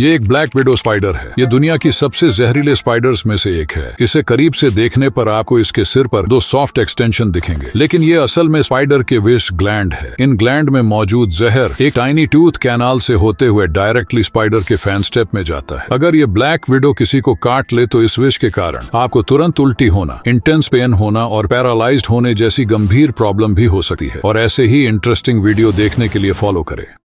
ये एक black widow spider है ये दुनिया की सबसे जहरीले स्पाइडर्स में से एक है इसे करीब से देखने पर आपको इसके सिर पर दो सॉफ्ट एक्सटेंशन दिखेंगे लेकिन ये असल में स्पाइडर के विष ग्लैंड है इन ग्लैंड में मौजूद जहर एक टाइनी टूथ कैनाल से होते हुए डायरेक्टली स्पाइडर के फैन स्टेप में जाता है अगर ये ब्लैक विडो किसी को काट ले तो इस विष के कारण आपको तुरंत उल्टी होना इंटेंस पेन होना और पैरालाइज होने जैसी गंभीर प्रॉब्लम भी हो सकती है और ऐसे ही इंटरेस्टिंग वीडियो देखने के लिए फॉलो करे